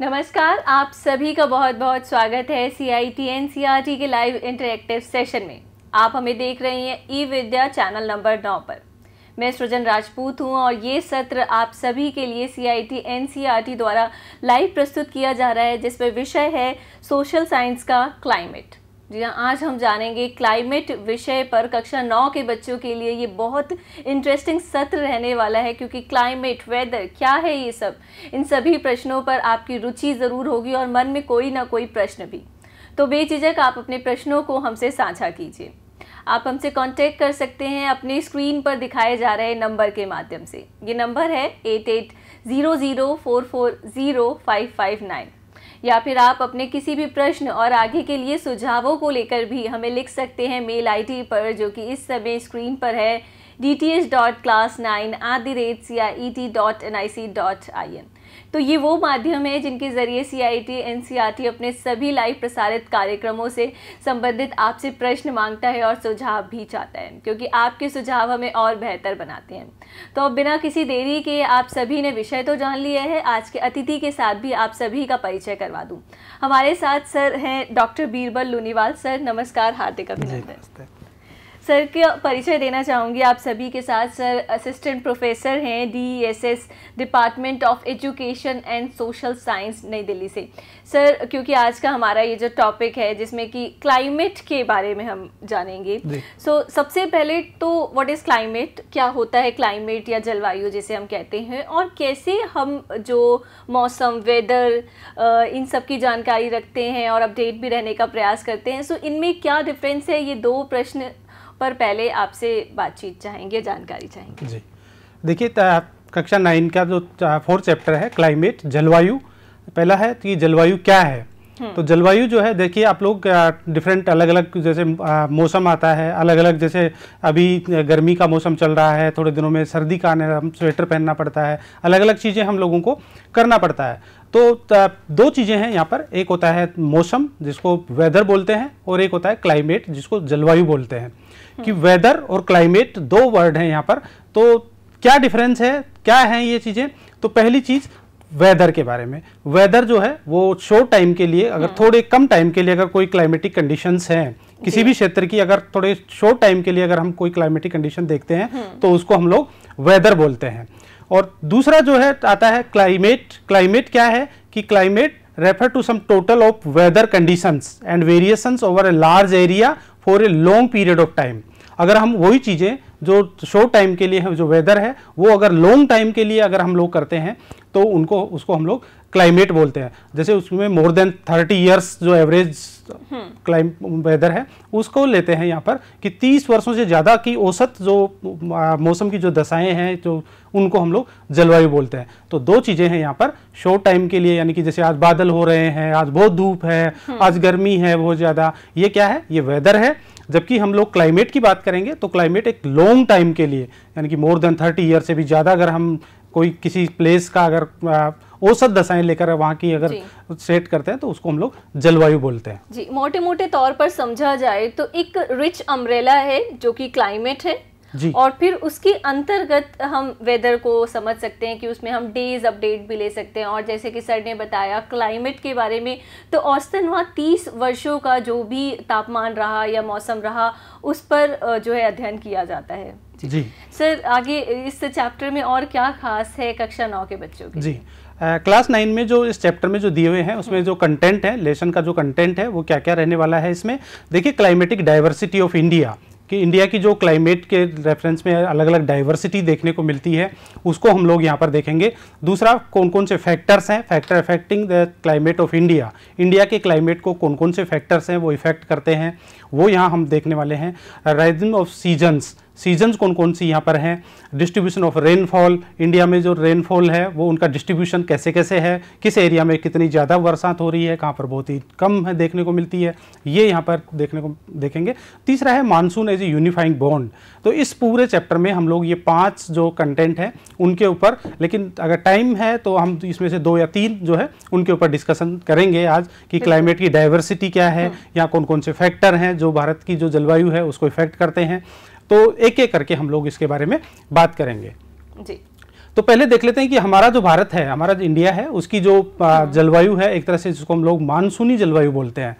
नमस्कार आप सभी का बहुत बहुत स्वागत है C I T N C R T के लाइव इंटरेक्टिव सेशन में आप हमें देख रहे हैं ई विद्या चैनल नंबर नौ पर मैं सृजन राजपूत हूं और ये सत्र आप सभी के लिए C I T N C R T द्वारा लाइव प्रस्तुत किया जा रहा है जिसमें विषय है सोशल साइंस का क्लाइमेट जी हाँ आज हम जानेंगे क्लाइमेट विषय पर कक्षा नौ के बच्चों के लिए ये बहुत इंटरेस्टिंग सत्र रहने वाला है क्योंकि क्लाइमेट वेदर क्या है ये सब इन सभी प्रश्नों पर आपकी रुचि ज़रूर होगी और मन में कोई ना कोई प्रश्न भी तो बेझिझक आप अपने प्रश्नों को हमसे साझा कीजिए आप हमसे कांटेक्ट कर सकते हैं अपने स्क्रीन पर दिखाए जा रहे नंबर के माध्यम से ये नंबर है eight eight zero zero four four zero five five nine या फिर आप अपने किसी भी प्रश्न और आगे के लिए सुझावों को लेकर भी हमें लिख सकते हैं मेल आईडी पर जो कि इस समय स्क्रीन पर है D T H dot class nine at the rate C I E T dot N I C dot I N तो ये वो माध्यम है जिनके ज़रिए सी आई टी अपने सभी लाइव प्रसारित कार्यक्रमों से संबंधित आपसे प्रश्न मांगता है और सुझाव भी चाहता है क्योंकि आपके सुझाव हमें और बेहतर बनाते हैं तो अब बिना किसी देरी के आप सभी ने विषय तो जान लिया है आज के अतिथि के साथ भी आप सभी का परिचय करवा दूँ हमारे साथ सर हैं डॉक्टर बीरबल लूनीवाल सर नमस्कार हार्दिक अभिनंदन सर का परिचय देना चाहूँगी आप सभी के साथ सर असिस्टेंट प्रोफेसर हैं DESS department of education and social science नई दिल्ली से सर क्योंकि आज का हमारा ये जो टॉपिक है जिसमें कि क्लाइमेट के बारे में हम जानेंगे सो so, सबसे पहले तो व्हाट इज़ क्लाइमेट क्या होता है क्लाइमेट या जलवायु जिसे हम कहते हैं और कैसे हम जो मौसम वेदर इन सब की जानकारी रखते हैं और अपडेट भी रहने का प्रयास करते हैं सो so, इनमें क्या डिफरेंस है ये दो प्रश्न पर पहले आपसे बातचीत चाहेंगे जानकारी चाहेंगे जी देखिए कक्षा नाइन का जो फोर्थ चैप्टर है क्लाइमेट जलवायु पहला है कि जलवायु क्या है तो जलवायु जो है देखिए आप लोग डिफरेंट अलग अलग जैसे मौसम आता है अलग अलग जैसे अभी गर्मी का मौसम चल रहा है थोड़े दिनों में सर्दी का आने हम स्वेटर पहनना पड़ता है अलग अलग चीज़ें हम लोगों को करना पड़ता है तो दो चीज़ें हैं यहाँ पर एक होता है मौसम जिसको वेदर बोलते हैं और एक होता है क्लाइमेट जिसको जलवायु बोलते हैं हम्म। कि वेदर और क्लाइमेट दो वर्ड हैं यहाँ पर तो क्या डिफरेंस है क्या है ये चीज़ें तो पहली चीज़ वेदर के बारे में वेदर जो है वो शॉर्ट टाइम के लिए अगर हाँ। थोड़े कम टाइम के लिए अगर कोई क्लाइमेटिक कंडीशंस हैं किसी भी क्षेत्र की अगर थोड़े शॉर्ट टाइम के लिए अगर हम कोई क्लाइमेटिक कंडीशन देखते हैं हाँ। तो उसको हम लोग वेदर बोलते हैं और दूसरा जो है आता है क्लाइमेट क्लाइमेट क्या है कि climate refer to sum total of weather conditions and variations over a large area for a long period of time अगर हम वही चीज़ें जो शॉर्ट टाइम के लिए है जो वेदर है वो अगर लॉन्ग टाइम के लिए अगर हम लोग करते हैं तो उनको उसको हम लोग क्लाइमेट बोलते हैं जैसे उसमें मोर देन थर्टी ईयर्स जो एवरेज क्लाइम वेदर है उसको लेते हैं यहाँ पर कि तीस वर्षों से ज़्यादा की औसत जो मौसम की जो दशाएं हैं जो उनको हम लोग जलवायु बोलते हैं तो दो चीज़ें हैं यहाँ पर शॉर्ट टाइम के लिए यानी कि जैसे आज बादल हो रहे हैं आज बहुत धूप है हम्म। आज गर्मी है बहुत ज़्यादा ये क्या है ये वेदर है जबकि हम लोग क्लाइमेट की बात करेंगे तो क्लाइमेट एक लॉन्ग टाइम के लिए यानी कि मोर देन थर्टी ईयर से भी ज़्यादा अगर हम कोई किसी प्लेस का अगर औसत दशाएं लेकर वहाँ की अगर सेट करते हैं तो उसको हम लोग जलवायु बोलते हैं जी मोटे मोटे तौर पर समझा जाए तो एक रिच अम्ब्रेला है जो कि क्लाइमेट है और फिर उसके अंतर्गत हम वेदर को समझ सकते हैं कि उसमें हम डेज अपडेट भी ले सकते हैं और जैसे कि सर ने बताया क्लाइमेट के बारे में तो औसतन वहाँ तीस वर्षों का जो भी तापमान रहा या मौसम रहा उस पर जो है अध्ययन किया जाता है जी सर आगे इस चैप्टर में और क्या खास है कक्षा नौ के बच्चों के जी क्लास नाइन में जो इस चैप्टर में जो दिए हुए हैं उसमें हम्म। जो कंटेंट है लेसन का जो कंटेंट है वो क्या क्या रहने वाला है इसमें देखिए क्लाइमेटिक डाइवर्सिटी ऑफ इंडिया कि इंडिया की जो क्लाइमेट के रेफरेंस में अलग अलग डाइवर्सिटी देखने को मिलती है उसको हम लोग यहाँ पर देखेंगे दूसरा कौन कौन से फैक्टर्स हैं factor affecting the climate of India India के क्लाइमेट को कौन कौन से फैक्टर्स हैं वो इफेक्ट करते हैं वो यहाँ हम देखने वाले हैं राइजिंग ऑफ सीजन्स सीजन्स कौन कौन सी यहाँ पर हैं डिस्ट्रीब्यूशन ऑफ रेनफॉल इंडिया में जो रेनफॉल है वो उनका डिस्ट्रीब्यूशन कैसे कैसे है किस एरिया में कितनी ज़्यादा बरसात हो रही है कहाँ पर बहुत ही कम है देखने को मिलती है ये यहाँ पर देखने को देखेंगे तीसरा है monsoon as a unifying bond तो इस पूरे चैप्टर में हम लोग ये पाँच जो कंटेंट है उनके ऊपर लेकिन अगर टाइम है तो हम इसमें से दो या तीन जो है उनके ऊपर डिस्कशन करेंगे आज कि क्लाइमेट की डाइवर्सिटी क्या है हाँ। या कौन कौन से फैक्टर हैं जो भारत की जो जलवायु है उसको इफेक्ट करते हैं तो एक एक करके हम लोग इसके बारे में बात करेंगे जी तो पहले देख लेते हैं कि हमारा जो भारत है हमारा जो इंडिया है उसकी जो हम्म। जलवायु है एक तरह से जिसको हम लोग मानसूनी जलवायु बोलते हैं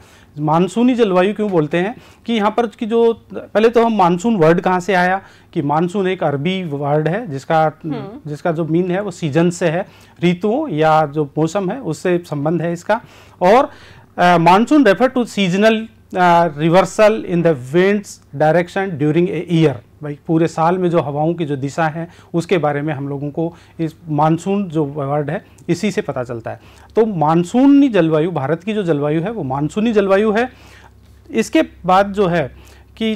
मानसूनी जलवायु क्यों बोलते हैं कि यहाँ पर की जो पहले तो हम मानसून वर्ड कहाँ से आया कि मानसून एक अरबी वर्ड है जिसका हम्म। जिसका जो मीन है वो सीजन से है ऋतुओं या जो मौसम है उससे संबंध है इसका और monsoon refer to seasonal reversal in the winds direction during a year भाई पूरे साल में जो हवाओं की जो दिशा है उसके बारे में हम लोगों को इस मानसून जो वर्ड है इसी से पता चलता है तो मानसूनी जलवायु भारत की जो जलवायु है वो मानसूनी जलवायु है इसके बाद जो है कि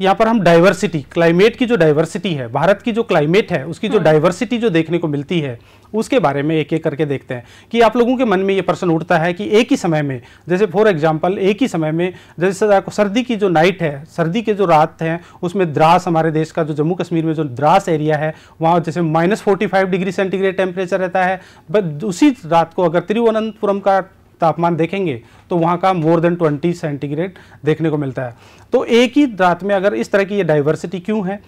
यहाँ पर हम डाइवर्सिटी क्लाइमेट की जो डाइवर्सिटी है भारत की जो क्लाइमेट है उसकी जो डाइवर्सिटी हाँ। जो देखने को मिलती है उसके बारे में एक एक करके देखते हैं कि आप लोगों के मन में ये प्रश्न उठता है कि एक ही समय में जैसे फॉर एग्जांपल एक ही समय में जैसे सर्दी की जो नाइट है सर्दी के जो रात हैं उसमें द्रास हमारे देश का जो जम्मू कश्मीर में जो द्रास एरिया है वहाँ जैसे माइनस डिग्री सेंटीग्रेड टेम्परेचर रहता है बट उसी रात को अगर तिरुवनंतपुरम का तापमान देखेंगे तो वहाँ का मोर देन ट्वेंटी सेंटीग्रेड देखने को मिलता है तो एक ही रात में अगर इस तरह की ये डाइवर्सिटी क्यों है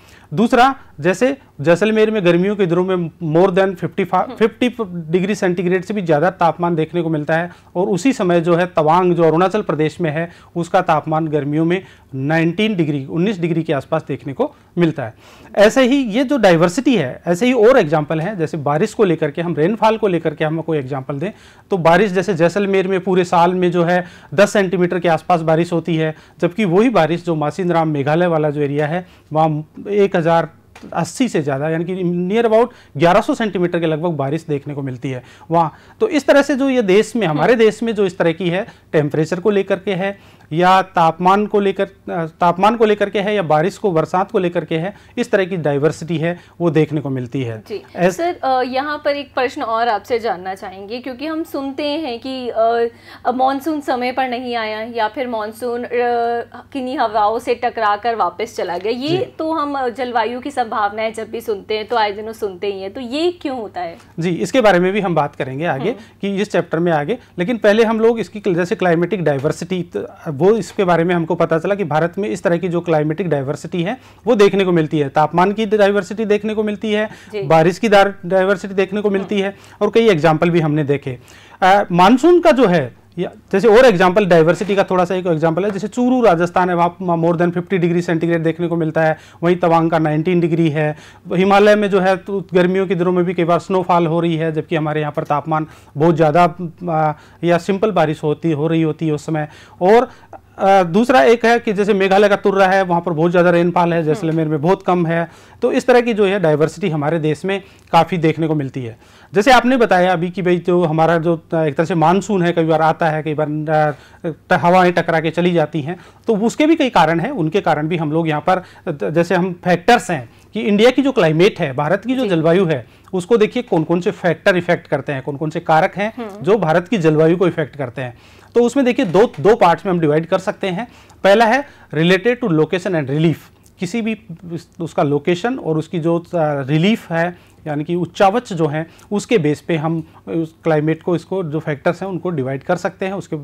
दूसरा जैसे जैसलमेर में गर्मियों के दिनों में more than fifty fifty degree centigrade से भी ज़्यादा तापमान देखने को मिलता है और उसी समय जो है तवांग जो अरुणाचल प्रदेश में है उसका तापमान गर्मियों में 19 डिग्री 19 डिग्री के आसपास देखने को मिलता है ऐसे ही ये जो डाइवर्सिटी है ऐसे ही और एग्जाम्पल हैं जैसे बारिश को लेकर के हम रेनफॉल को लेकर के हम कोई एग्जाम्पल दें तो बारिश जैसे जैसलमेर में पूरे साल में जो है है 10 सेंटीमीटर के आसपास बारिश होती है जबकि वही बारिश जो मासिंदराम मेघालय वाला जो एरिया है वहाँ एक हज़ार अस्सी से ज़्यादा यानी कि नियर अबाउट 1100 सेंटीमीटर के लगभग बारिश देखने को मिलती है वहाँ तो इस तरह से जो ये देश में हमारे हम्म। देश में जो इस तरह की है टेम्परेचर को लेकर के है या तापमान को लेकर तापमान को लेकर के है या बारिश को बरसात को लेकर के है इस तरह की डाइवर्सिटी है वो देखने को मिलती है जी एस... सर यहाँ पर एक प्रश्न और आपसे जानना चाहेंगे क्योंकि हम सुनते हैं कि मानसून समय पर नहीं आया या फिर मानसून किन्हीं हवाओं से टकरा कर वापस चला गया ये तो हम जलवायु की संभावनाएं जब भी सुनते हैं तो आए दिनों सुनते ही है तो ये क्यों होता है जी इसके बारे में भी हम बात करेंगे आगे हम्म। कि इस चैप्टर में आगे लेकिन पहले हम लोग इसकी जैसे क्लाइमेटिक डाइवर्सिटी वो इसके बारे में हमको पता चला कि भारत में इस तरह की जो क्लाइमेटिक डाइवर्सिटी है वो देखने को मिलती है तापमान की डाइवर्सिटी देखने को मिलती है बारिश की डाइवर्सिटी देखने को मिलती है और कई एग्जाम्पल भी हमने देखे मानसून का जो है या जैसे और एग्जांपल डाइवर्सिटी का थोड़ा सा एक एग्जांपल है जैसे चूरू राजस्थान है वहाँ मोर देन 50 डिग्री सेंटीग्रेड देखने को मिलता है वहीं तवांग का 19 डिग्री है हिमालय में जो है तो गर्मियों के दिनों में भी कई बार स्नोफॉल हो रही है जबकि हमारे यहाँ पर तापमान बहुत ज़्यादा या सिंपल बारिश होती हो रही होती है उस समय और दूसरा एक है कि जैसे मेघालय का तुर्रा है वहाँ पर बहुत ज़्यादा रेनफॉल है जैसलमेर में बहुत कम है तो इस तरह की जो है डाइवर्सिटी हमारे देश में काफ़ी देखने को मिलती है जैसे आपने बताया अभी कि भाई जो हमारा जो एक तरह से मानसून है कई बार आता है कई बार हवाएं टकरा के चली जाती हैं तो उसके भी कई कारण हैं उनके कारण भी हम लोग यहाँ पर जैसे हम फैक्टर्स हैं कि इंडिया की जो क्लाइमेट है भारत की जो जलवायु है उसको देखिए कौन कौन से फैक्टर इफेक्ट करते हैं कौन कौन से कारक हैं हम्म। जो भारत की जलवायु को इफेक्ट करते हैं तो उसमें देखिए दो दो पार्ट्स में हम डिवाइड कर सकते हैं पहला है related to location and relief किसी भी उसका लोकेशन और उसकी जो रिलीफ है यानी कि उच्चावच जो है उसके बेस पे हम उस क्लाइमेट को इसको जो फैक्टर्स हैं उनको डिवाइड कर सकते हैं उसके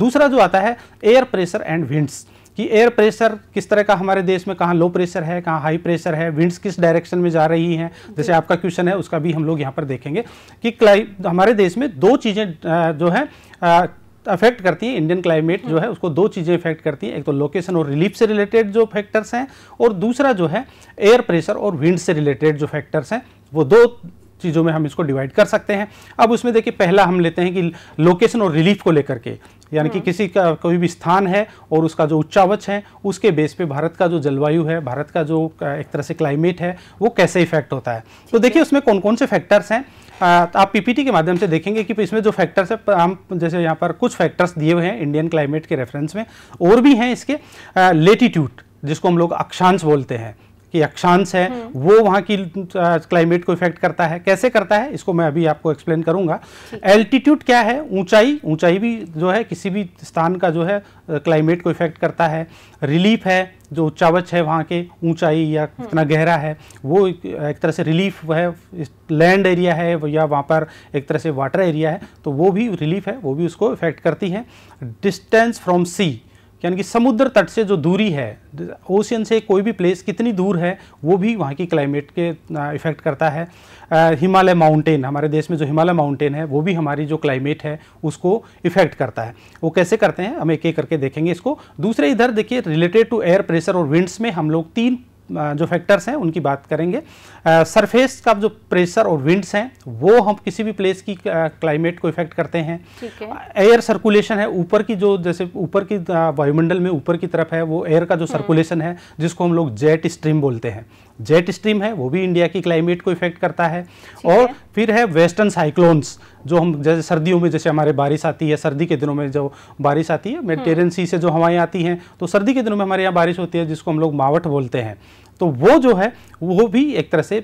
दूसरा जो आता है एयर प्रेशर एंड विंड्स कि एयर प्रेशर किस तरह का हमारे देश में कहाँ लो प्रेशर है कहाँ हाई प्रेशर है विंड्स किस डायरेक्शन में जा रही हैं जैसे आपका क्वेश्चन है उसका भी हम लोग यहाँ पर देखेंगे कि हमारे देश में दो चीज़ें जो हैं अफेक्ट करती है इंडियन क्लाइमेट जो है उसको दो चीज़ें इफेक्ट करती हैं एक तो लोकेशन और रिलीफ से रिलेटेड जो फैक्टर्स हैं और दूसरा जो है एयर प्रेशर और विंड से रिलेटेड जो फैक्टर्स हैं वो दो चीज़ों में हम इसको डिवाइड कर सकते हैं अब उसमें देखिए पहला हम लेते हैं कि लोकेशन और रिलीफ को लेकर के यानी कि हाँ। किसी का कोई भी स्थान है और उसका जो उच्चावच है उसके बेस पे भारत का जो जलवायु है भारत का जो एक तरह से क्लाइमेट है वो कैसे इफेक्ट होता है तो देखिए उसमें कौन कौन से फैक्टर्स हैं आप पीपीटी के माध्यम से देखेंगे कि इसमें जो फैक्टर्स है हम जैसे यहाँ पर कुछ फैक्टर्स दिए हुए हैं इंडियन क्लाइमेट के रेफरेंस में और भी हैं इसके लेटीट्यूड जिसको हम लोग अक्षांश बोलते हैं कि अक्षांश है हम्म। वो वहाँ की क्लाइमेट को इफेक्ट करता है कैसे करता है इसको मैं अभी आपको एक्सप्लेन करूँगा एल्टीट्यूड क्या है ऊंचाई ऊंचाई भी जो है किसी भी स्थान का जो है क्लाइमेट को इफेक्ट करता है रिलीफ है जो उच्चावच है वहाँ के ऊंचाई या हम्म। कितना गहरा है वो एक तरह से रिलीफ है लैंड एरिया है या वहाँ पर एक तरह से वाटर एरिया है तो वो भी रिलीफ है वो भी उसको इफेक्ट करती है डिस्टेंस फ्रॉम सी यानी कि समुद्र तट से जो दूरी है ओशियन से कोई भी प्लेस कितनी दूर है वो भी वहाँ की क्लाइमेट के इफ़ेक्ट करता है हिमालय माउंटेन हमारे देश में जो हिमालय माउंटेन है वो भी हमारी जो क्लाइमेट है उसको इफ़ेक्ट करता है वो कैसे करते हैं हम एक एक करके देखेंगे इसको दूसरे इधर देखिए रिलेटेड टू एयर प्रेशर और विंड्स में हम लोग तीन जो फैक्टर्स हैं उनकी बात करेंगे सरफेस का जो प्रेशर और विंड्स हैं वो हम किसी भी प्लेस की क्लाइमेट को इफेक्ट करते हैं एयर सर्कुलेशन है ऊपर की जो जैसे ऊपर की वायुमंडल में ऊपर की तरफ है वो एयर का जो सर्कुलेशन हम्म। है जिसको हम लोग जेट स्ट्रीम बोलते हैं जेट स्ट्रीम है वो भी इंडिया की क्लाइमेट को इफेक्ट करता है और है। फिर है वेस्टर्न साइक्लोन्स जो हम जैसे सर्दियों में जैसे हमारे बारिश आती है सर्दी के दिनों में जो बारिश आती है मेडिटेरियन हम्म। सी से जो हवाएं आती हैं तो सर्दी के दिनों में हमारे यहाँ बारिश होती है जिसको हम लोग मावट बोलते हैं तो वो जो है वो भी एक तरह से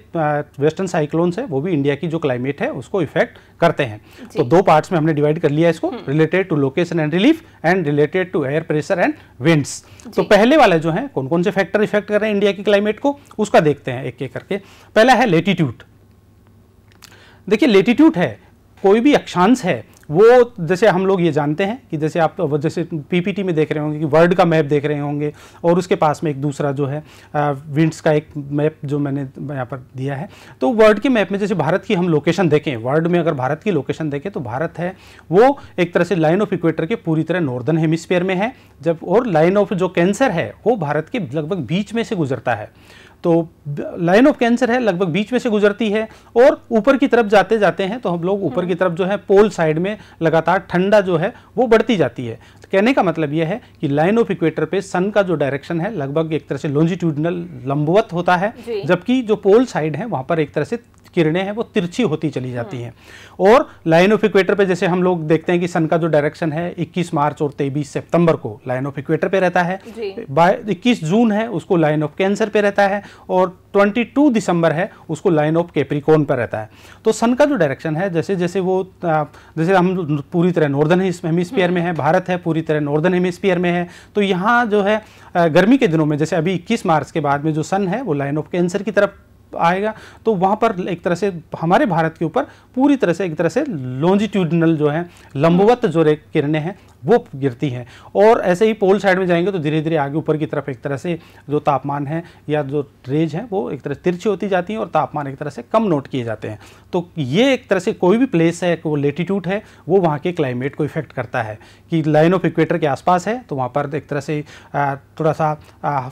वेस्टर्न साइक्लोन्स है वो भी इंडिया की जो क्लाइमेट है उसको इफेक्ट करते हैं तो दो पार्ट्स में हमने डिवाइड कर लिया इसको हम्म। Related to location and relief and related to air pressure and winds तो पहले वाला जो है कौन कौन से फैक्टर इफेक्ट कर रहे हैं इंडिया की क्लाइमेट को उसका देखते हैं एक एक करके पहला है लेटीट्यूड देखिए लेटीट्यूड है कोई भी अक्षांश है वो जैसे हम लोग ये जानते हैं कि जैसे आप जैसे पीपीटी में देख रहे होंगे कि वर्ल्ड का मैप देख रहे होंगे और उसके पास में एक दूसरा जो है विंड्स का एक मैप जो मैंने यहाँ पर दिया है तो वर्ल्ड के मैप में जैसे भारत की हम लोकेशन देखें वर्ल्ड में अगर भारत की लोकेशन देखें तो भारत है वो एक तरह से लाइन ऑफ इक्वेटर के पूरी तरह नॉर्दर्न हेमिस्फेयर में है जब और लाइन ऑफ जो कैंसर है वो भारत के लगभग बीच में से गुजरता है तो लाइन ऑफ कैंसर है लगभग बीच में से गुजरती है और ऊपर की तरफ जाते जाते हैं तो हम लोग ऊपर की हम्म। तरफ जो है पोल साइड में लगातार ठंडा जो है वो बढ़ती जाती है तो कहने का मतलब यह है कि लाइन ऑफ इक्वेटर पे सन का जो डायरेक्शन है लगभग एक तरह से लॉन्जिट्यूडनल लंबवत होता है जबकि जो पोल साइड है वहां पर एक तरह से किरणें हैं वो तिरछी होती चली जाती हाँ। हैं और लाइन ऑफ इक्वेटर पे जैसे हम लोग देखते हैं कि सन का जो डायरेक्शन है 21 मार्च और 23 सितंबर को लाइन ऑफ इक्वेटर पे रहता है बाय 21 जून है उसको लाइन ऑफ कैंसर पे रहता है और 22 दिसंबर है उसको लाइन ऑफ कैप्रिकोन पर रहता है तो सन का जो डायरेक्शन है जैसे जैसे वो जैसे हम पूरी तरह नॉर्दर्न हेमिस्फीयर में हाँ। है भारत है पूरी तरह नॉर्दर्न हेमिस्फीयर में है तो यहाँ जो है गर्मी के दिनों में जैसे अभी इक्कीस मार्च के बाद में जो सन है वो लाइन ऑफ कैंसर की तरफ आएगा तो वहाँ पर एक तरह से हमारे भारत के ऊपर पूरी तरह से एक तरह से लॉन्जिट्यूडनल जो है लंबवत जो किरणें हैं वो गिरती हैं और ऐसे ही पोल साइड में जाएंगे तो धीरे धीरे आगे ऊपर की तरफ एक तरह से जो तापमान है या जो रेज है वो एक तरह तिरछी होती जाती है और तापमान एक तरह से कम नोट किए जाते हैं तो ये एक तरह से कोई भी प्लेस है वो लेटीट्यूड है वो वहाँ के क्लाइमेट को इफेक्ट करता है कि लाइन ऑफ इक्वेटर के आसपास है तो वहाँ पर एक तरह से थोड़ा सा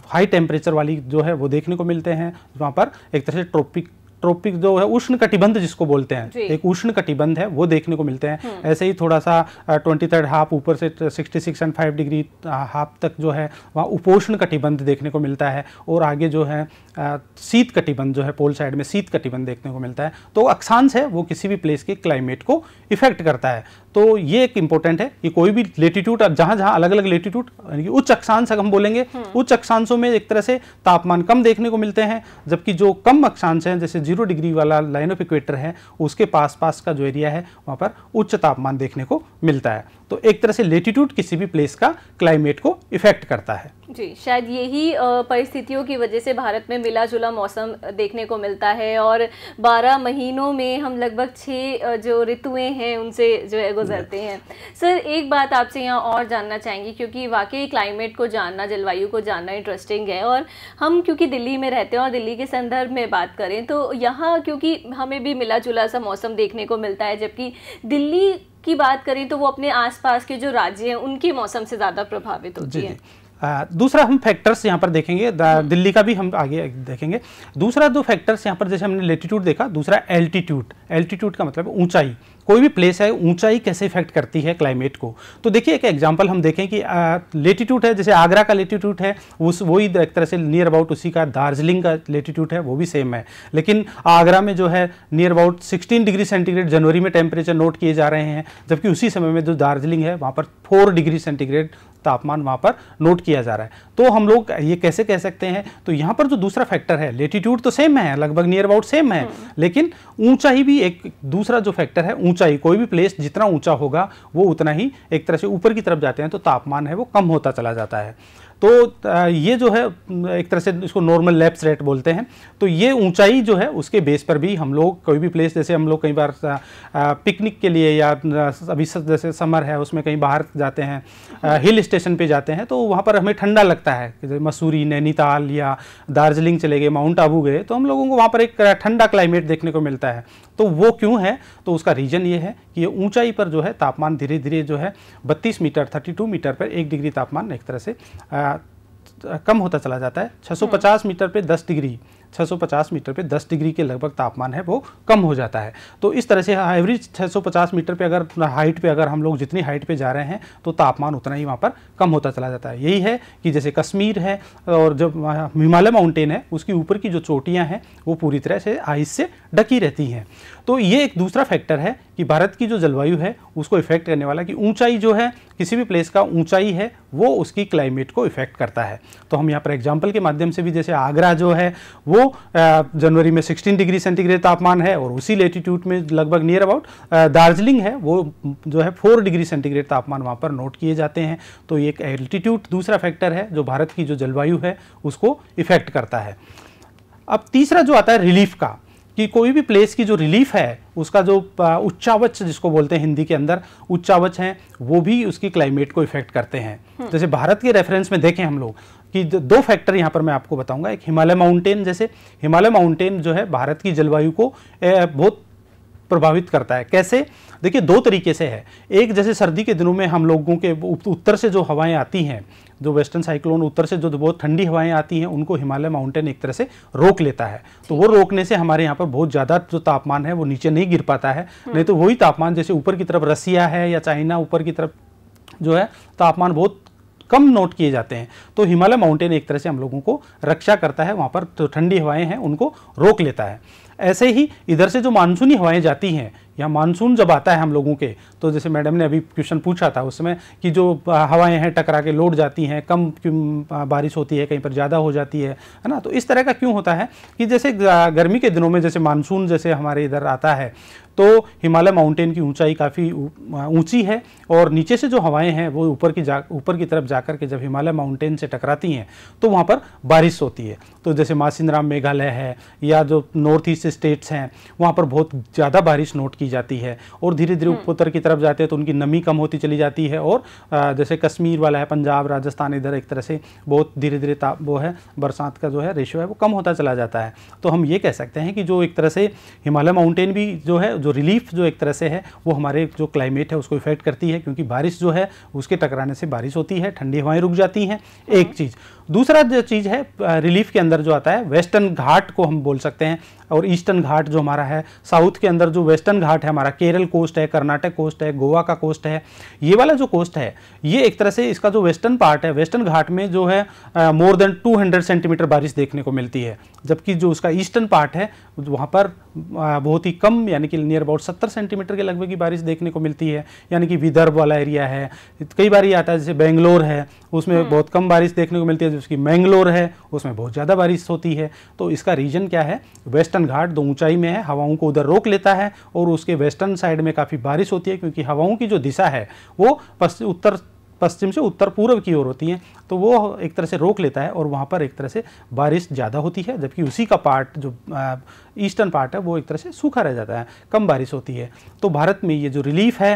हाई टेम्परेचर वाली जो है वो देखने को मिलते हैं वहाँ पर एक तरह से ट्रॉपिक ट्रॉपिक जो है उष्ण कटिबंध जिसको बोलते हैं एक उष्ण कटिबंध है वो देखने को मिलते हैं हम्म। ऐसे ही थोड़ा सा ट्वेंटी थर्ड हाफ ऊपर से sixty six and five degree half तक जो है वहाँ उपोष्ण कटिबंध देखने को मिलता है और आगे जो है शीत कटिबंध जो है पोल साइड में शीत कटिबंध देखने को मिलता है तो अक्षांश है वो किसी भी प्लेस के क्लाइमेट को इफेक्ट करता है तो ये एक इम्पोर्टेंट है कि कोई भी लेटीट्यूड जहां जहां अलग अलग लेटीट्यूड यानी उच्च अक्षांश अगर हम बोलेंगे हम्म। उच्च अक्षांशों में एक तरह से तापमान कम देखने को मिलते हैं जबकि जो कम अक्षांश हैं जैसे जीरो डिग्री वाला लाइन ऑफ इक्वेटर है उसके पास पास का जो एरिया है वहाँ पर उच्च तापमान देखने को मिलता है तो एक तरह से लेटीट्यूड किसी भी प्लेस का क्लाइमेट को इफेक्ट करता है जी शायद यही परिस्थितियों की वजह से भारत में मिला जुला मौसम देखने को मिलता है और 12 महीनों में हम लगभग छः जो ऋतुएं हैं उनसे जो है गुजरते हैं सर एक बात आपसे यहाँ और जानना चाहेंगे क्योंकि वाकई क्लाइमेट को जानना जलवायु को जानना इंटरेस्टिंग है और हम क्योंकि दिल्ली में रहते हैं और दिल्ली के संदर्भ में बात करें तो यहाँ क्योंकि हमें भी मिला जुला सा मौसम देखने को मिलता है जबकि दिल्ली की बात करें तो वो अपने आसपास के जो राज्य हैं उनके मौसम से ज़्यादा प्रभावित होती है दूसरा हम फैक्टर्स यहाँ पर देखेंगे हम्म। दिल्ली का भी हम आगे देखेंगे दूसरा दो फैक्टर्स यहाँ पर जैसे हमने लेटीट्यूड देखा दूसरा एल्टीट्यूड एल्टीट्यूड का मतलब ऊंचाई कोई भी प्लेस है ऊंचाई कैसे इफेक्ट करती है क्लाइमेट को तो देखिए एक एग्जांपल हम देखें कि लेटीट्यूड है जैसे आगरा का लेटीट्यूड है उस वही एक तरह से नियर अबाउट उसी का दार्जिलिंग का लेटीट्यूड है वो भी सेम है लेकिन आगरा में जो है नियर अबाउट 16 डिग्री सेंटीग्रेड जनवरी में टेम्परेचर नोट किए जा रहे हैं जबकि उसी समय में जो दार्जिलिंग है वहाँ पर फोर डिग्री सेंटीग्रेड तापमान वहाँ पर नोट किया जा रहा है तो हम लोग ये कैसे कह सकते हैं तो यहाँ पर जो दूसरा फैक्टर है लेटीट्यूड तो सेम है लगभग नियर अबाउट सेम है हम्म। लेकिन ऊंचाई भी एक दूसरा जो फैक्टर है ऊंचाई कोई भी प्लेस जितना ऊंचा होगा वो उतना ही एक तरह से ऊपर की तरफ जाते हैं तो तापमान है वो कम होता चला जाता है तो ये जो है एक तरह से इसको नॉर्मल लैप्स रेट बोलते हैं तो ये ऊंचाई जो है उसके बेस पर भी हम लोग कोई भी प्लेस जैसे हम लोग कई बार पिकनिक के लिए या अभी जैसे समर है उसमें कहीं बाहर जाते हैं हिल स्टेशन पे जाते हैं तो वहाँ पर हमें ठंडा लगता है जैसे मसूरी नैनीताल या दार्जिलिंग चले गए माउंट आबू गए तो हम लोगों को वहाँ पर एक ठंडा क्लाइमेट देखने को मिलता है तो वो क्यों है तो उसका रीज़न ये है कि ये ऊंचाई पर जो है तापमान धीरे धीरे जो है 32 मीटर 32 मीटर पर एक डिग्री तापमान एक तरह से आ, कम होता चला जाता है 650 मीटर पे 10 डिग्री 650 मीटर पे 10 डिग्री के लगभग तापमान है वो कम हो जाता है तो इस तरह से एवरेज 650 मीटर पे अगर हाइट पे अगर हम लोग जितनी हाइट पे जा रहे हैं तो तापमान उतना ही वहाँ पर कम होता चला जाता है यही है कि जैसे कश्मीर है और जब हिमालय माउंटेन है उसकी ऊपर की जो चोटियाँ हैं वो पूरी तरह से आइस से ढकी रहती हैं तो ये एक दूसरा फैक्टर है कि भारत की जो जलवायु है उसको इफेक्ट करने वाला कि ऊंचाई जो है किसी भी प्लेस का ऊंचाई है वो उसकी क्लाइमेट को इफेक्ट करता है तो हम यहाँ पर एग्जाम्पल के माध्यम से भी जैसे आगरा जो है वो जनवरी में 16 डिग्री सेंटीग्रेड तापमान है और उसी लेटीट्यूड में लगभग नियर अबाउट दार्जिलिंग है वो जो है फोर डिग्री सेंटीग्रेड तापमान वहाँ पर नोट किए जाते हैं तो एक एल्टीट्यूड दूसरा फैक्टर है जो भारत की जो जलवायु है उसको इफेक्ट करता है अब तीसरा जो आता है रिलीफ का कि कोई भी प्लेस की जो रिलीफ है उसका जो उच्चावच जिसको बोलते हैं हिंदी के अंदर उच्चावच हैं वो भी उसकी क्लाइमेट को इफेक्ट करते हैं हम्म। जैसे भारत के रेफरेंस में देखें हम लोग कि दो फैक्टर यहाँ पर मैं आपको बताऊंगा एक हिमालय माउंटेन जैसे हिमालय माउंटेन जो है भारत की जलवायु को बहुत प्रभावित करता है कैसे देखिए दो तरीके से है एक जैसे सर्दी के दिनों में हम लोगों के उत्तर से जो हवाएं आती हैं जो वेस्टर्न साइक्लोन उत्तर से जो बहुत ठंडी हवाएं आती हैं उनको हिमालय माउंटेन एक तरह से रोक लेता है तो वो रोकने से हमारे यहाँ पर बहुत ज़्यादा जो तापमान है वो नीचे नहीं गिर पाता है हम्म। नहीं तो वही तापमान जैसे ऊपर की तरफ रसिया है या चाइना ऊपर की तरफ जो है तापमान बहुत कम नोट किए जाते हैं तो हिमालय माउंटेन एक तरह से हम लोगों को रक्षा करता है वहाँ पर ठंडी हवाएं हैं उनको रोक लेता है ऐसे ही इधर से जो मानसूनी हवाएं जाती हैं या मानसून जब आता है हम लोगों के तो जैसे मैडम ने अभी क्वेश्चन पूछा था उसमें कि जो हवाएं हैं टकरा के लौट जाती हैं कम बारिश होती है कहीं पर ज़्यादा हो जाती है है ना तो इस तरह का क्यों होता है कि जैसे गर्मी के दिनों में जैसे मानसून जैसे हमारे इधर आता है तो हिमालय माउंटेन की ऊंचाई काफ़ी ऊंची है और नीचे से जो हवाएं हैं वो ऊपर की जा ऊपर की तरफ जाकर के जब हिमालय माउंटेन से टकराती हैं तो वहाँ पर बारिश होती है तो जैसे मासिंदराम मेघालय है या जो नॉर्थ ईस्ट स्टेट्स हैं वहाँ पर बहुत ज़्यादा बारिश नोट की जाती है और धीरे धीरे उत्तर की तरफ जाते हैं तो उनकी नमी कम होती चली जाती है और जैसे कश्मीर वाला है पंजाब राजस्थान इधर एक तरह से बहुत धीरे धीरे ताप वो है बरसात का जो है रेशो है वो कम होता चला जाता है तो हम ये कह सकते हैं कि जो एक तरह से हिमालय माउंटेन भी जो है जो रिलीफ जो एक तरह से है वो हमारे जो क्लाइमेट है उसको इफेक्ट करती है क्योंकि बारिश जो है उसके टकराने से बारिश होती है ठंडी हवाएं रुक जाती हैं एक हम्म। चीज़ दूसरा जो चीज़ है रिलीफ के अंदर जो आता है वेस्टर्न घाट को हम बोल सकते हैं और ईस्टर्न घाट जो हमारा है साउथ के अंदर जो वेस्टर्न घाट है हमारा केरल कोस्ट है कर्नाटक कोस्ट है गोवा का कोस्ट है ये वाला जो कोस्ट है ये एक तरह से इसका जो वेस्टर्न पार्ट है वेस्टर्न घाट में जो है मोर देन 200 सेंटीमीटर बारिश देखने को मिलती है जबकि जो उसका ईस्टर्न पार्ट है वहाँ पर बहुत ही कम यानी कि नियर अबाउट सत्तर सेंटीमीटर के लगभग की बारिश देखने को मिलती है यानी कि विदर्भ वाला एरिया है कई बार ये आता है जैसे बेंगलोर है उसमें हम्म। बहुत कम बारिश देखने को मिलती है जिसकी मैंगलोर है उसमें बहुत ज़्यादा बारिश होती है तो इसका रीजन क्या है वेस्टर्न घाट दो ऊंचाई में है हवाओं को उधर रोक लेता है और उसके वेस्टर्न साइड में काफ़ी बारिश होती है क्योंकि हवाओं की जो दिशा है वो पश्चिम उत्तर पश्चिम से उत्तर पूर्व की ओर होती हैं तो वो एक तरह से रोक लेता है और वहाँ पर एक तरह से बारिश ज़्यादा होती है जबकि उसी का पार्ट जो ईस्टर्न पार्ट है वो एक तरह से सूखा रह जाता है कम बारिश होती है तो भारत में ये जो रिलीफ है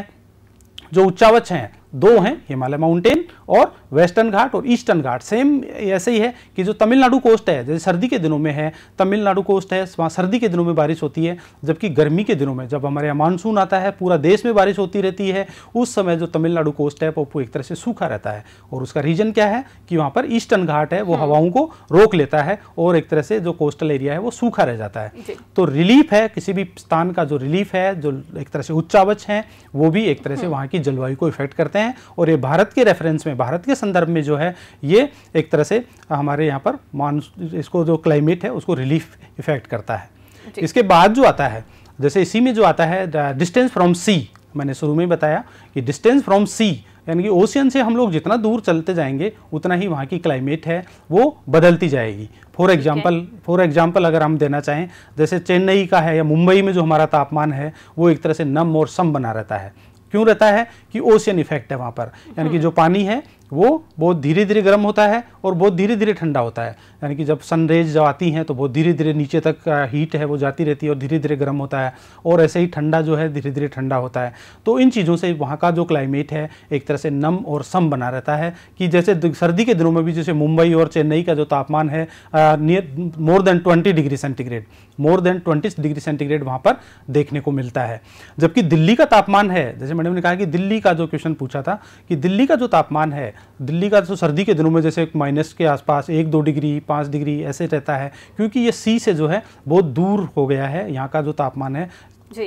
जो उच्चावच हैं दो हैं हिमालय माउंटेन और वेस्टर्न घाट और ईस्टर्न घाट सेम ऐसे ही है कि जो तमिलनाडु कोस्ट है जैसे सर्दी के दिनों में है तमिलनाडु कोस्ट है वहाँ सर्दी के दिनों में बारिश होती है जबकि गर्मी के दिनों में जब हमारे यहाँ मानसून आता है पूरा देश में बारिश होती रहती है उस समय जो तमिलनाडु कोस्ट है वो एक तरह से सूखा रहता है और उसका रीजन क्या है कि वहाँ पर ईस्टर्न घाट है वो हम्म। हवाओं को रोक लेता है और एक तरह से जो कोस्टल एरिया है वो सूखा रह जाता है तो रिलीफ है किसी भी स्थान का जो रिलीफ है जो एक तरह से उच्चावच है वो भी एक तरह से हम्म। वहाँ की जलवायु को इफेक्ट करते हैं जाते हैं और ये भारत के रेफरेंस में भारत के संदर्भ में जो है ये एक तरह से हमारे यहाँ पर मान इसको जो क्लाइमेट है उसको रिलीफ इफेक्ट करता है इसके बाद जो आता है जैसे इसी में जो आता है डिस्टेंस फ्रॉम सी मैंने शुरू में बताया कि डिस्टेंस फ्रॉम सी यानी कि ओशियन से हम लोग जितना दूर चलते जाएंगे उतना ही वहाँ की क्लाइमेट है वो बदलती जाएगी फॉर एग्जाम्पल फॉर एग्जाम्पल अगर हम देना चाहें जैसे चेन्नई का है या मुंबई में जो हमारा तापमान है वो एक तरह से नम और सम बना रहता है क्यों रहता है कि ओशियन इफेक्ट है वहां पर यानी कि हम्म। जो पानी है वो बहुत धीरे धीरे गर्म होता है और बहुत धीरे धीरे ठंडा होता है यानी कि जब सनरेज जब आती हैं तो बहुत धीरे धीरे नीचे तक हीट है वो जाती रहती है और धीरे धीरे गर्म होता है और ऐसे ही ठंडा जो है धीरे धीरे ठंडा होता है तो इन चीज़ों से वहाँ का जो क्लाइमेट है एक तरह से नम और सम बना रहता है कि जैसे सर्दी के दिनों में भी जैसे मुंबई और चेन्नई का जो तापमान है near more than twenty degree centigrade more than twenty degree centigrade वहाँ पर देखने को मिलता है जबकि दिल्ली का तापमान है जैसे मैडम ने कहा कि दिल्ली का जो क्वेश्चन पूछा था कि दिल्ली का जो तापमान है दिल्ली का तो सर्दी के दिनों में जैसे माइनस के आसपास एक दो डिग्री पाँच डिग्री ऐसे रहता है क्योंकि ये सी से जो है बहुत दूर हो गया है यहाँ का जो तापमान है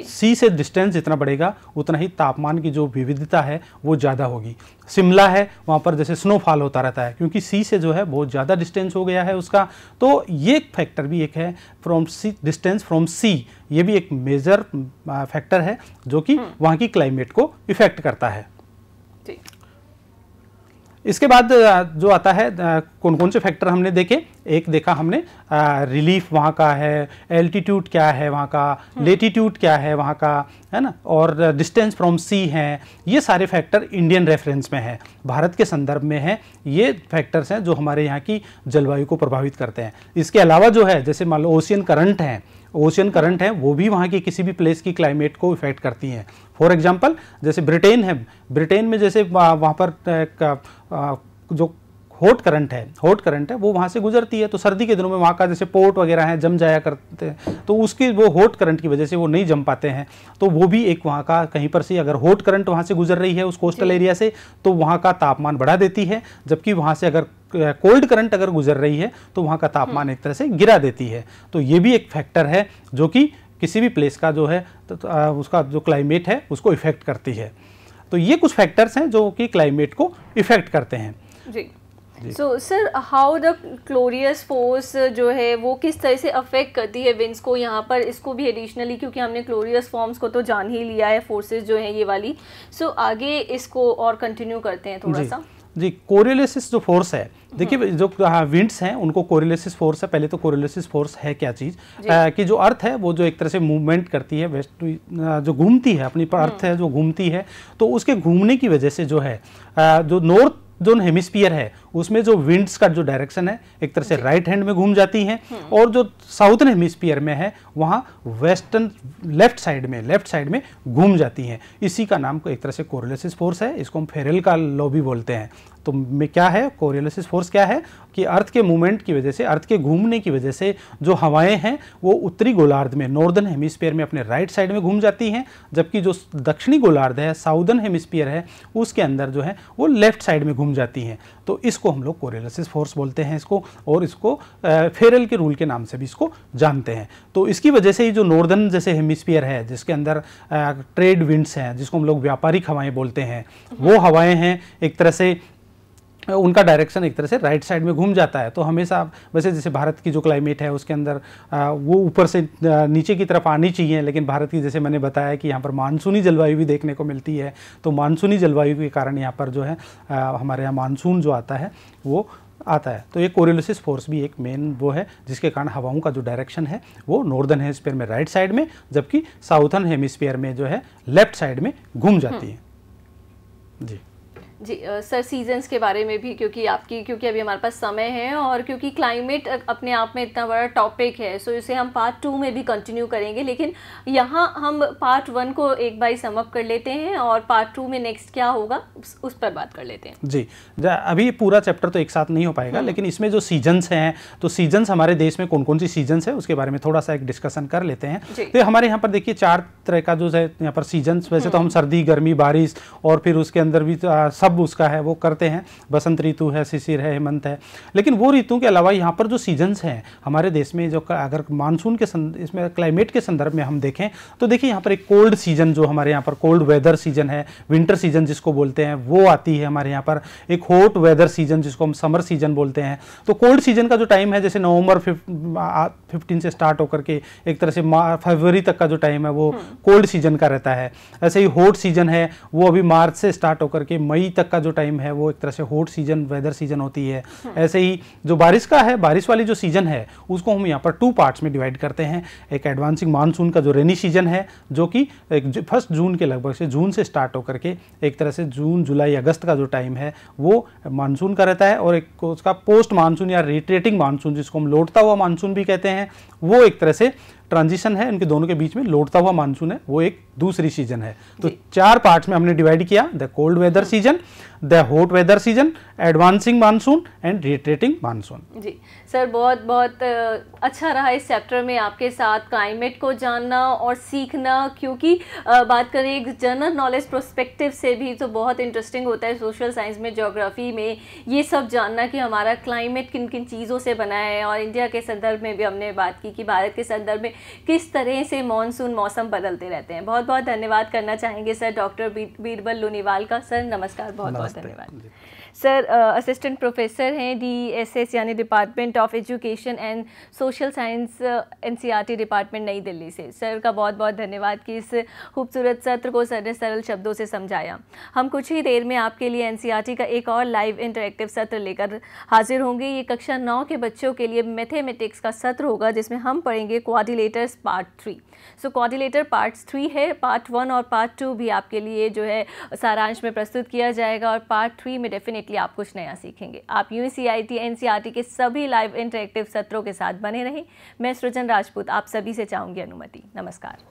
सी से डिस्टेंस जितना बढ़ेगा उतना ही तापमान की जो विविधता है वो ज़्यादा होगी शिमला है वहाँ पर जैसे स्नोफॉल होता रहता है क्योंकि सी से जो है बहुत ज़्यादा डिस्टेंस हो गया है उसका तो ये फैक्टर भी एक है from sea distance from sea ये भी एक मेजर फैक्टर है जो कि हम्म। वहाँ की क्लाइमेट को इफेक्ट करता है इसके बाद जो आता है कौन कौन से फैक्टर हमने देखे एक देखा हमने रिलीफ वहाँ का है एल्टीट्यूड क्या है वहाँ का लेटीट्यूड हम्म। क्या है वहाँ का है ना और डिस्टेंस फ्रॉम सी है ये सारे फैक्टर इंडियन रेफरेंस में है भारत के संदर्भ में है ये फैक्टर्स हैं जो हमारे यहाँ की जलवायु को प्रभावित करते हैं इसके अलावा जो है जैसे मान लो ओशियन करंट हैं ओशियन करंट है वो भी वहाँ की किसी भी प्लेस की क्लाइमेट को इफेक्ट करती हैं फॉर एग्जाम्पल जैसे ब्रिटेन है ब्रिटेन में जैसे वहाँ पर जो होट करंट है होट करंट है वो वहाँ से गुजरती है तो सर्दी के दिनों में वहाँ का जैसे पोर्ट वगैरह है जम जाया करते हैं तो उसकी वो होट करंट की वजह से वो नहीं जम पाते हैं तो वो भी एक वहाँ का कहीं पर से अगर होट करंट वहाँ से गुजर रही है उस कोस्टल एरिया से तो वहाँ का तापमान बढ़ा देती है जबकि वहाँ से अगर कोल्ड करंट अगर गुजर रही है तो वहाँ का तापमान हम्म। एक तरह से गिरा देती है तो ये भी एक फैक्टर है जो कि किसी भी प्लेस का जो है तो, तो आ, उसका जो क्लाइमेट है उसको इफ़ेक्ट करती है तो ये कुछ फैक्टर्स हैं जो कि क्लाइमेट को इफ़ेक्ट करते हैं जी so sir how the Coriolis force जो है वो किस तरह से अफेक्ट करती है विंड्स को यहाँ पर इसको भी एडिशनली क्योंकि हमने क्लोरियस फॉर्म्स को तो जान ही लिया है फोर्सेस जो है ये वाली सो so, आगे इसको और कंटिन्यू करते हैं थोड़ा सा जी कोरिलेसिस जो फोर्स है देखिए हाँ। जो विंड्स हाँ, हैं उनको कोरिलेसिस फोर्स है पहले तो कोरियोलिसिस फोर्स है क्या चीज़ कि जो अर्थ है वो जो एक तरह से मूवमेंट करती है वेस्ट जो घूमती है अपनी अर्थ हाँ। है जो घूमती है तो उसके घूमने की वजह से जो है जो नॉर्थ जो हेमिस्फीयर है उसमें जो विंड्स का जो डायरेक्शन है एक तरह से राइट हैंड में घूम जाती हैं hmm. और जो साउथन हेमिस्पियर में है वहाँ वेस्टर्न लेफ्ट साइड में लेफ्ट साइड में घूम जाती हैं इसी का नाम को एक तरह से कोरलेसिस फोर्स है इसको हम फेरल का लॉ भी बोलते हैं तो में क्या है कोरियोलिसिस फोर्स क्या है कि अर्थ के मूवमेंट की वजह से अर्थ के घूमने की वजह से जो हवाएं हैं वो उत्तरी गोलार्ध में नॉर्दर्न हेमिस्फीयर में अपने राइट साइड में घूम जाती हैं जबकि जो दक्षिणी गोलार्ध है साउदर्न हेमिस्फीयर है उसके अंदर जो है वो लेफ्ट साइड में घूम जाती हैं तो इसको हम लोग कोरियोलिसिस फोर्स बोलते हैं इसको और इसको फेरल के रूल के नाम से भी इसको जानते हैं तो इसकी वजह से ही जो नॉर्दर्न जैसे हेमिस्फीयर है जिसके अंदर ट्रेड विंड्स हैं जिसको हम लोग व्यापारिक हवाएँ बोलते हैं वो हवाएँ हैं एक तरह से उनका डायरेक्शन एक तरह से राइट साइड में घूम जाता है तो हमेशा वैसे जैसे भारत की जो क्लाइमेट है उसके अंदर वो ऊपर से नीचे की तरफ आनी चाहिए लेकिन भारत की जैसे मैंने बताया कि यहाँ पर मानसूनी जलवायु भी देखने को मिलती है तो मानसूनी जलवायु के कारण यहाँ पर जो है हमारे यहाँ मानसून जो आता है वो आता है तो ये कोरिलोसिस फोर्स भी एक मेन वो है जिसके कारण हवाओं का जो डायरेक्शन है वो नॉर्दर्न हेमिस्फीयर में राइट साइड में जबकि साउथर्न हेमिस्फीयर में जो है लेफ्ट साइड में घूम जाती हम्म। है जी जी सर सीजन्स के बारे में भी क्योंकि आपकी क्योंकि अभी हमारे पास समय है और क्योंकि क्लाइमेट अपने आप में इतना बड़ा टॉपिक है सो इसे हम पार्ट टू में भी कंटिन्यू करेंगे लेकिन यहाँ हम पार्ट वन को एक बार समअप कर लेते हैं और पार्ट टू में नेक्स्ट क्या होगा उस पर बात कर लेते हैं जी अभी पूरा चैप्टर तो एक साथ नहीं हो पाएगा हम्म। लेकिन इसमें जो सीजन्स हैं तो सीजन्स हमारे देश में कौन कौन सी सीजन्स है उसके बारे में थोड़ा सा एक डिस्कशन कर लेते हैं तो हमारे यहाँ पर देखिए चार तरह का जो है यहाँ पर सीजन्स वैसे तो हम्म। हम सर्दी गर्मी बारिश और फिर उसके अंदर भी सब अब उसका है वो करते हैं बसंत ऋतु है शिशिर है हेमंत है लेकिन वो ऋतु के अलावा यहाँ पर जो सीजन्स हैं हमारे देश में जो अगर मानसून के इसमें क्लाइमेट के संदर्भ में हम देखें तो देखिए यहाँ पर एक कोल्ड सीजन जो हमारे यहाँ पर कोल्ड वेदर सीजन है विंटर सीजन जिसको बोलते हैं वो आती है हमारे यहाँ पर एक हॉट वेदर सीजन जिसको हम समर सीजन बोलते हैं तो कोल्ड सीजन का जो टाइम है जैसे नवंबर फिफ्टीन से स्टार्ट होकर के एक तरह से फरवरी तक का जो टाइम है वो कोल्ड हम्म। सीजन का रहता है ऐसे ही हॉट सीजन है वो अभी मार्च से स्टार्ट होकर के मई तक तक का जो टाइम है वो एक तरह से होट सीजन वेदर सीजन होती है हम्म। ऐसे ही जो बारिश का है बारिश वाली जो सीजन है उसको हम यहाँ पर टू पार्ट्स में डिवाइड करते हैं एक एडवांसिंग मानसून का जो रेनी सीजन है जो कि फर्स्ट जून के लगभग से जून से स्टार्ट होकर के एक तरह से जून जुलाई अगस्त का जो टाइम है वो मानसून का रहता है और एक उसका पोस्ट मानसून या रिट्रेटिंग मानसून जिसको हम लौटता हुआ मानसून भी कहते हैं वो एक तरह से ट्रांजिशन है इनके दोनों के बीच में लौटता हुआ मानसून है वो एक दूसरी सीजन है तो चार पार्ट्स में हमने डिवाइड किया the cold weather season the hot weather season advancing monsoon and retreating monsoon जी सर बहुत बहुत अच्छा रहा इस चैप्टर में आपके साथ क्लाइमेट को जानना और सीखना क्योंकि बात करें एक जनरल नॉलेज प्रोस्पेक्टिव से भी तो बहुत इंटरेस्टिंग होता है सोशल साइंस में जोग्राफ़ी में ये सब जानना कि हमारा क्लाइमेट किन किन चीज़ों से बना है और इंडिया के संदर्भ में भी हमने बात की कि भारत के संदर्भ में किस तरह से मानसून मौसम बदलते रहते हैं बहुत बहुत धन्यवाद करना चाहेंगे सर डॉक्टर बीरबल लोनीवाल का सर नमस्कार बहुत बहुत बहुत धन्यवाद सर असिस्टेंट प्रोफेसर हैं डी एस एस यानी department of education and social science NCERT department Nai Delhi से सर का बहुत बहुत धन्यवाद कि इस खूबसूरत सत्र को सर ने सरल शब्दों से समझाया हम कुछ ही देर में आपके लिए टी e का एक और लाइव इंटरेक्टिव सत्र लेकर हाजिर होंगे ये कक्षा नौ के बच्चों के लिए मैथेमेटिक्स का सत्र होगा जिसमें हम पढ़ेंगे quadrilaterals part three so quadrilateral parts three है पार्ट वन और पार्ट टू भी आपके लिए जो है सारांश में प्रस्तुत किया जाएगा और पार्ट थ्री में डेफिनेटली आप कुछ नया सीखेंगे आप U C I T T के सभी लाइव इंटरेक्टिव सत्रों के साथ बने रहें मैं सृजन राजपूत आप सभी से चाहूँगी अनुमति नमस्कार